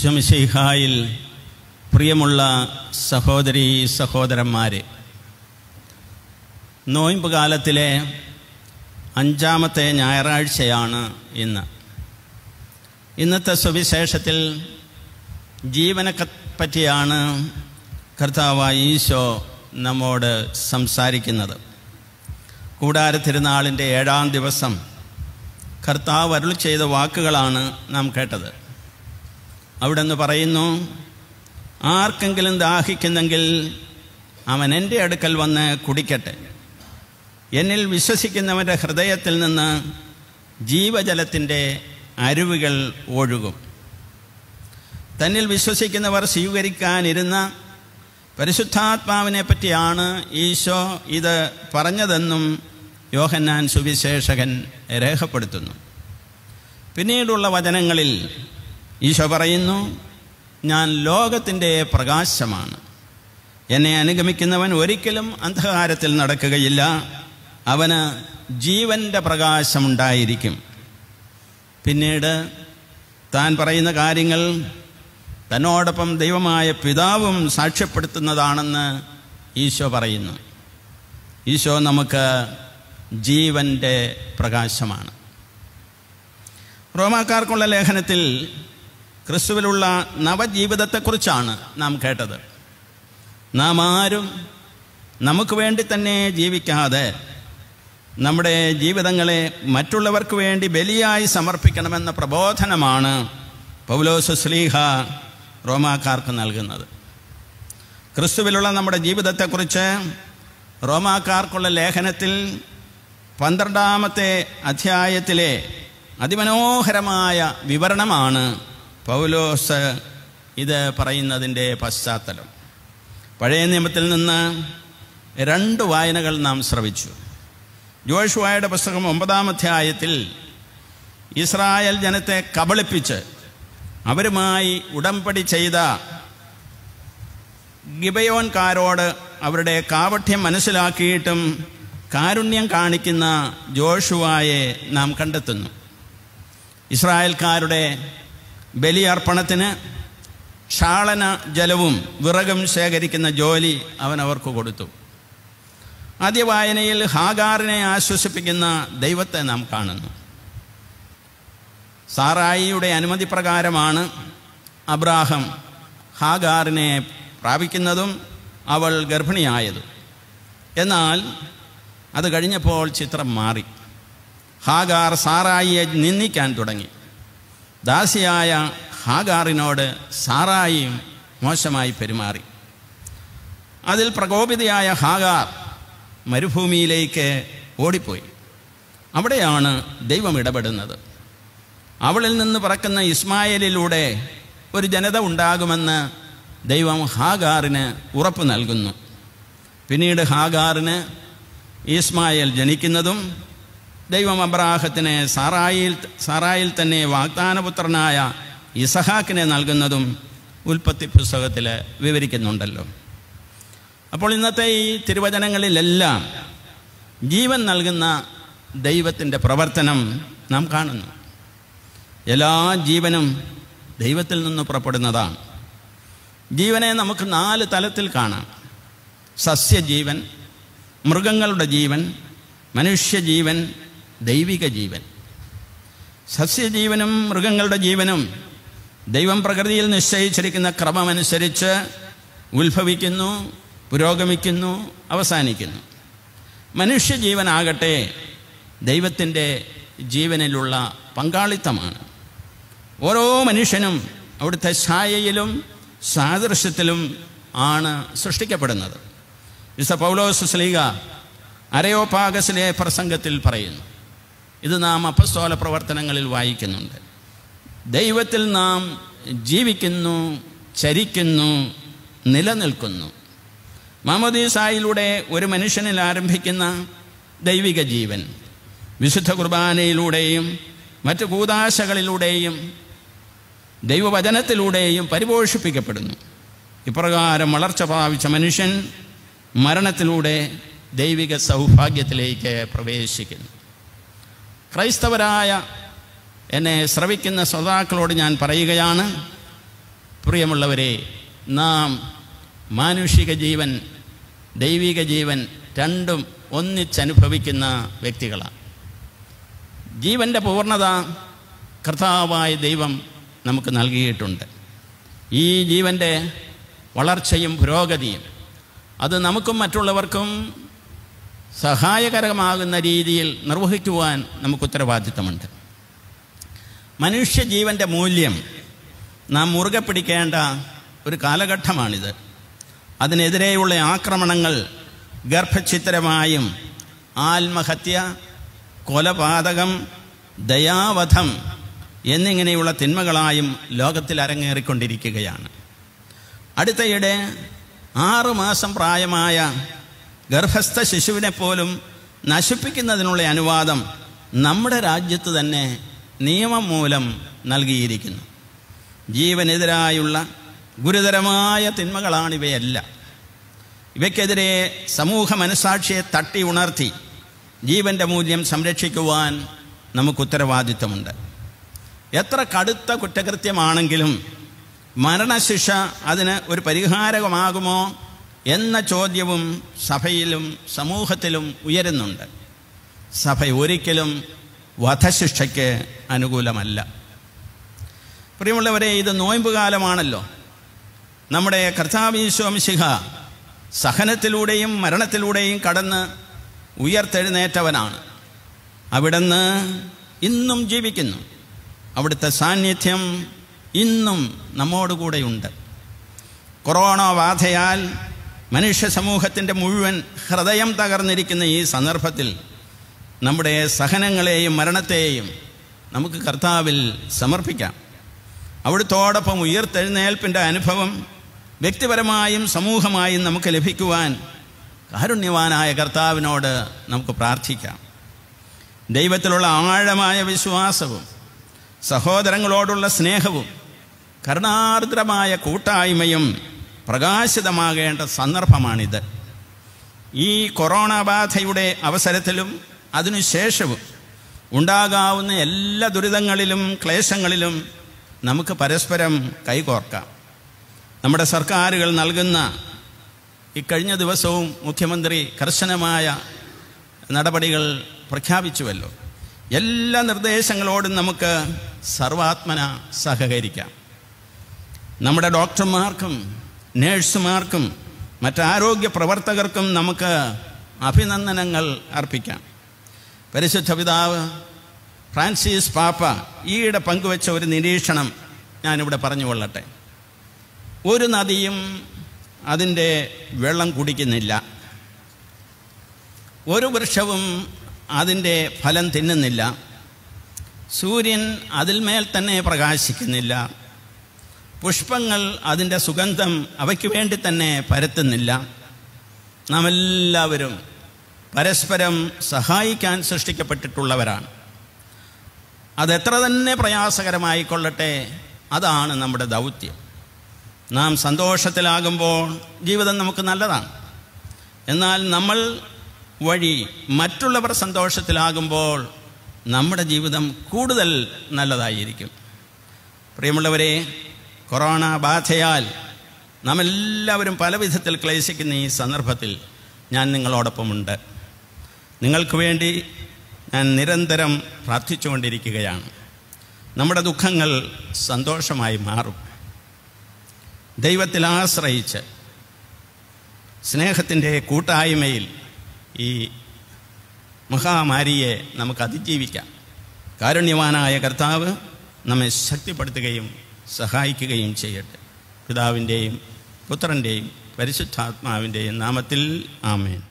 ശമിഷേഹായിൽ പ്രിയമുള്ള സഹോദരി സഹോദരന്മാരെ നോയിമ്പ് കാലത്തിലെ അഞ്ചാമത്തെ ഞായറാഴ്ചയാണ് ഇന്ന് ഇന്നത്തെ സുവിശേഷത്തിൽ ജീവനെ പറ്റിയാണ് കർത്താവ് ഈശോ നമ്മോട് സംസാരിക്കുന്നത് കൂടാരത്തിരുന്നാളിൻ്റെ ഏഴാം ദിവസം കർത്താവ് അരുൾ ചെയ്ത വാക്കുകളാണ് നാം കേട്ടത് അവിടെ നിന്ന് പറയുന്നു ആർക്കെങ്കിലും ദാഹിക്കുന്നെങ്കിൽ അവൻ എൻ്റെ അടുക്കൽ വന്ന് കുടിക്കട്ടെ എന്നിൽ വിശ്വസിക്കുന്നവൻ്റെ ഹൃദയത്തിൽ നിന്ന് ജീവജലത്തിൻ്റെ അരുവികൾ ഒഴുകും തന്നിൽ വിശ്വസിക്കുന്നവർ സ്വീകരിക്കാനിരുന്ന പരിശുദ്ധാത്മാവിനെ പറ്റിയാണ് ഈശോ ഇത് പറഞ്ഞതെന്നും യോഹന്നാൻ സുവിശേഷകൻ രേഖപ്പെടുത്തുന്നു പിന്നീടുള്ള വചനങ്ങളിൽ ഈശോ പറയുന്നു ഞാൻ ലോകത്തിൻ്റെ പ്രകാശമാണ് എന്നെ അനുഗമിക്കുന്നവൻ ഒരിക്കലും അന്ധകാരത്തിൽ നടക്കുകയില്ല അവന് ജീവൻ്റെ പ്രകാശമുണ്ടായിരിക്കും പിന്നീട് താൻ പറയുന്ന കാര്യങ്ങൾ തന്നോടൊപ്പം ദൈവമായ പിതാവും സാക്ഷ്യപ്പെടുത്തുന്നതാണെന്ന് ഈശോ പറയുന്നു ഈശോ നമുക്ക് ജീവൻ്റെ പ്രകാശമാണ് റോമാക്കാർക്കുള്ള ലേഖനത്തിൽ ക്രിസ്തുവിലുള്ള നവജീവിതത്തെക്കുറിച്ചാണ് നാം കേട്ടത് നാം ആരും നമുക്ക് വേണ്ടി തന്നെ ജീവിക്കാതെ നമ്മുടെ ജീവിതങ്ങളെ മറ്റുള്ളവർക്ക് വേണ്ടി ബലിയായി സമർപ്പിക്കണമെന്ന പ്രബോധനമാണ് പൗലോസ് സ്ലീഹ റോമാക്കാർക്ക് നൽകുന്നത് ക്രിസ്തുവിലുള്ള നമ്മുടെ ജീവിതത്തെക്കുറിച്ച് റോമാക്കാർക്കുള്ള ലേഖനത്തിൽ പന്ത്രണ്ടാമത്തെ അധ്യായത്തിലെ അതിമനോഹരമായ വിവരണമാണ് പൗലോസ് ഇത് പറയുന്നതിൻ്റെ പശ്ചാത്തലം പഴയ നിയമത്തിൽ നിന്ന് രണ്ട് വായനകൾ നാം ശ്രവിച്ചു ജോഷുവായുടെ പുസ്തകം ഒമ്പതാം അധ്യായത്തിൽ ഇസ്രായേൽ ജനത്തെ കബളിപ്പിച്ച് അവരുമായി ഉടമ്പടി ചെയ്ത ഗിബയോൻകാരോട് അവരുടെ കാവഠ്യം മനസ്സിലാക്കിയിട്ടും കാരുണ്യം കാണിക്കുന്ന ജോഷുവായെ നാം കണ്ടെത്തുന്നു ഇസ്രായേൽക്കാരുടെ ബലിയർപ്പണത്തിന് ക്ഷാളന ജലവും വിറകും ശേഖരിക്കുന്ന ജോലി അവൻ അവർക്ക് കൊടുത്തു ആദ്യ വായനയിൽ ഹാഗാറിനെ ആശ്വസിപ്പിക്കുന്ന ദൈവത്തെ നാം കാണുന്നു സാറായിയുടെ അനുമതി പ്രകാരമാണ് അബ്രാഹം ഹാഗാറിനെ പ്രാപിക്കുന്നതും അവൾ ഗർഭിണിയായതും എന്നാൽ അത് കഴിഞ്ഞപ്പോൾ ചിത്രം മാറി ഹാഗാർ സാറായിയെ നിന്ദിക്കാൻ തുടങ്ങി ദാസിയായ ഹാഗാറിനോട് സാറായിയും മോശമായി പെരുമാറി അതിൽ പ്രകോപിതയായ ഹാഗാർ മരുഭൂമിയിലേക്ക് ഓടിപ്പോയി അവിടെയാണ് ദൈവം ഇടപെടുന്നത് അവളിൽ നിന്ന് പറക്കുന്ന ഇസ്മായേലിലൂടെ ഒരു ജനത ഉണ്ടാകുമെന്ന് ദൈവം ഹാഗാറിന് ഉറപ്പ് നൽകുന്നു പിന്നീട് ഹാഗാറിന് ഇസ്മായേൽ ജനിക്കുന്നതും ദൈവം അബ്രാഹത്തിന് സാറായിൽ സാറായിൽ തന്നെ വാഗ്ദാനപുത്രനായ ഇസഹാക്കിനെ നൽകുന്നതും ഉൽപ്പത്തി പുസ്തകത്തിൽ വിവരിക്കുന്നുണ്ടല്ലോ അപ്പോൾ ഇന്നത്തെ ഈ തിരുവചനങ്ങളിലെല്ലാം ജീവൻ നൽകുന്ന ദൈവത്തിൻ്റെ പ്രവർത്തനം നാം കാണുന്നു എല്ലാ ജീവനും ദൈവത്തിൽ നിന്ന് പുറപ്പെടുന്നതാണ് ജീവനെ നമുക്ക് നാല് തലത്തിൽ കാണാം സസ്യജീവൻ മൃഗങ്ങളുടെ ജീവൻ മനുഷ്യജീവൻ ദൈവിക ജീവൻ സസ്യജീവനും മൃഗങ്ങളുടെ ജീവനും ദൈവം പ്രകൃതിയിൽ നിശ്ചയിച്ചിരിക്കുന്ന ക്രമമനുസരിച്ച് ഉത്ഭവിക്കുന്നു പുരോഗമിക്കുന്നു അവസാനിക്കുന്നു മനുഷ്യജീവനാകട്ടെ ദൈവത്തിൻ്റെ ജീവനിലുള്ള പങ്കാളിത്തമാണ് ഓരോ മനുഷ്യനും അവിടുത്തെ ഛായയിലും സാദൃശ്യത്തിലും ആണ് സൃഷ്ടിക്കപ്പെടുന്നത് വിസ പൗലോസ് സ്ലീഗ അരയോപാഗസിലെ പ്രസംഗത്തിൽ പറയുന്നു ഇത് നാം അപസ്തോല പ്രവർത്തനങ്ങളിൽ വായിക്കുന്നുണ്ട് ദൈവത്തിൽ നാം ജീവിക്കുന്നു ചരിക്കുന്നു നിലനിൽക്കുന്നു മമദീസായിലൂടെ ഒരു മനുഷ്യനിൽ ആരംഭിക്കുന്ന ദൈവിക ജീവൻ വിശുദ്ധ കുർബാനയിലൂടെയും മറ്റ് കൂതാശകളിലൂടെയും ദൈവവചനത്തിലൂടെയും പരിപോഷിപ്പിക്കപ്പെടുന്നു ഇപ്രകാരം വളർച്ച പ്രാപിച്ച മനുഷ്യൻ മരണത്തിലൂടെ ദൈവിക സൗഭാഗ്യത്തിലേക്ക് പ്രവേശിക്കുന്നു ക്രൈസ്തവരായ എന്നെ ശ്രവിക്കുന്ന ശ്രോതാക്കളോട് ഞാൻ പറയുകയാണ് പ്രിയമുള്ളവരെ നാം മാനുഷിക ജീവൻ ദൈവിക ജീവൻ രണ്ടും ഒന്നിച്ചനുഭവിക്കുന്ന വ്യക്തികളാണ് ജീവൻ്റെ പൂർണ്ണത കർത്താവായ ദൈവം നമുക്ക് നൽകിയിട്ടുണ്ട് ഈ ജീവൻ്റെ വളർച്ചയും പുരോഗതിയും അത് നമുക്കും മറ്റുള്ളവർക്കും സഹായകരമാകുന്ന രീതിയിൽ നിർവഹിക്കുവാൻ നമുക്ക് ഉത്തരവാദിത്തമുണ്ട് മനുഷ്യജീവൻ്റെ മൂല്യം നാം മുറുകെ പിടിക്കേണ്ട ഒരു കാലഘട്ടമാണിത് അതിനെതിരെയുള്ള ആക്രമണങ്ങൾ ഗർഭചിത്രമായും ആത്മഹത്യ കൊലപാതകം ദയാവധം എന്നിങ്ങനെയുള്ള തിന്മകളായും ലോകത്തിൽ അരങ്ങേറിക്കൊണ്ടിരിക്കുകയാണ് അടുത്തയിടെ ആറുമാസം മാസം പ്രായമായ ഗർഭസ്ഥ ശിശുവിനെ പോലും നശിപ്പിക്കുന്നതിനുള്ള അനുവാദം നമ്മുടെ രാജ്യത്ത് തന്നെ നിയമം മൂലം നൽകിയിരിക്കുന്നു ജീവനെതിരായുള്ള ഗുരുതരമായ തിന്മകളാണിവയല്ല ഇവയ്ക്കെതിരെ സമൂഹ മനസാക്ഷിയെ തട്ടി ഉണർത്തി ജീവൻ്റെ മൂല്യം സംരക്ഷിക്കുവാൻ നമുക്ക് ഉത്തരവാദിത്വമുണ്ട് എത്ര കടുത്ത കുറ്റകൃത്യമാണെങ്കിലും മരണശിക്ഷ അതിന് ഒരു പരിഹാരമാകുമോ എന്ന ചോദ്യവും സഭയിലും സമൂഹത്തിലും ഉയരുന്നുണ്ട് സഭ ഒരിക്കലും വധശിക്ഷയ്ക്ക് അനുകൂലമല്ല പ്രിയമുള്ളവരെ ഇത് നോയമ്പുകാലമാണല്ലോ കാലമാണല്ലോ നമ്മുടെ കർത്താവീശ്വംശിഖ സഹനത്തിലൂടെയും മരണത്തിലൂടെയും കടന്ന് ഉയർത്തെഴുന്നേറ്റവനാണ് അവിടുന്ന് ഇന്നും ജീവിക്കുന്നു അവിടുത്തെ സാന്നിധ്യം ഇന്നും നമ്മോടുകൂടെയുണ്ട് കൊറോണ ബാധയാൽ മനുഷ്യ സമൂഹത്തിൻ്റെ മുഴുവൻ ഹൃദയം തകർന്നിരിക്കുന്ന ഈ സന്ദർഭത്തിൽ നമ്മുടെ സഹനങ്ങളെയും മരണത്തെയും നമുക്ക് കർത്താവിൽ സമർപ്പിക്കാം അവിടുത്തോടൊപ്പം ഉയർത്തെഴുന്നേൽപ്പിൻ്റെ അനുഭവം വ്യക്തിപരമായും സമൂഹമായും നമുക്ക് ലഭിക്കുവാൻ കാരുണ്യവാനായ കർത്താവിനോട് നമുക്ക് പ്രാർത്ഥിക്കാം ദൈവത്തിലുള്ള ആഴമായ വിശ്വാസവും സഹോദരങ്ങളോടുള്ള സ്നേഹവും കരുണാർദ്രമായ കൂട്ടായ്മയും പ്രകാശിതമാകേണ്ട സന്ദർഭമാണിത് ഈ കൊറോണ ബാധയുടെ അവസരത്തിലും അതിനുശേഷവും ഉണ്ടാകാവുന്ന എല്ലാ ദുരിതങ്ങളിലും ക്ലേശങ്ങളിലും നമുക്ക് പരസ്പരം കൈകോർക്കാം നമ്മുടെ സർക്കാരുകൾ നൽകുന്ന ഇക്കഴിഞ്ഞ ദിവസവും മുഖ്യമന്ത്രി കർശനമായ നടപടികൾ പ്രഖ്യാപിച്ചുവല്ലോ എല്ലാ നിർദ്ദേശങ്ങളോടും നമുക്ക് സർവാത്മന സഹകരിക്കാം നമ്മുടെ ഡോക്ടർമാർക്കും നേഴ്സുമാർക്കും മറ്റാരോഗ്യ പ്രവർത്തകർക്കും നമുക്ക് അഭിനന്ദനങ്ങൾ അർപ്പിക്കാം പരിശുദ്ധ പിതാവ് ഫ്രാൻസിസ് പാപ്പ ഈയിടെ പങ്കുവച്ച ഒരു നിരീക്ഷണം ഞാനിവിടെ പറഞ്ഞുകൊള്ളട്ടെ ഒരു നദിയും അതിൻ്റെ വെള്ളം കുടിക്കുന്നില്ല ഒരു വൃക്ഷവും അതിൻ്റെ ഫലം തിന്നുന്നില്ല സൂര്യൻ അതിൽമേൽ തന്നെ പ്രകാശിക്കുന്നില്ല പുഷ്പങ്ങൾ അതിൻ്റെ സുഗന്ധം അവയ്ക്ക് വേണ്ടി തന്നെ പരത്തുന്നില്ല നാം എല്ലാവരും പരസ്പരം സഹായിക്കാൻ സൃഷ്ടിക്കപ്പെട്ടിട്ടുള്ളവരാണ് അതെത്ര തന്നെ പ്രയാസകരമായിക്കൊള്ളട്ടെ അതാണ് നമ്മുടെ ദൗത്യം നാം സന്തോഷത്തിലാകുമ്പോൾ ജീവിതം നമുക്ക് നല്ലതാണ് എന്നാൽ നമ്മൾ വഴി മറ്റുള്ളവർ സന്തോഷത്തിലാകുമ്പോൾ നമ്മുടെ ജീവിതം കൂടുതൽ നല്ലതായിരിക്കും പ്രിയമുള്ളവരെ കൊറോണ ബാധയാൽ നാം എല്ലാവരും പല വിധത്തിൽ ക്ലേശിക്കുന്ന ഈ സന്ദർഭത്തിൽ ഞാൻ നിങ്ങളോടൊപ്പമുണ്ട് നിങ്ങൾക്ക് വേണ്ടി ഞാൻ നിരന്തരം പ്രാർത്ഥിച്ചുകൊണ്ടിരിക്കുകയാണ് നമ്മുടെ ദുഃഖങ്ങൾ സന്തോഷമായി മാറും ദൈവത്തിൽ ആശ്രയിച്ച് സ്നേഹത്തിൻ്റെ കൂട്ടായ്മയിൽ ഈ മഹാമാരിയെ നമുക്ക് അതിജീവിക്കാം കാരുണ്യവാനായ കർത്താവ് നമ്മെ ശക്തിപ്പെടുത്തുകയും സഹായിക്കുകയും ചെയ്യട്ടെ പിതാവിൻ്റെയും പുത്രൻ്റെയും പരിശുദ്ധാത്മാവിൻ്റെയും നാമത്തിൽ ആമേൻ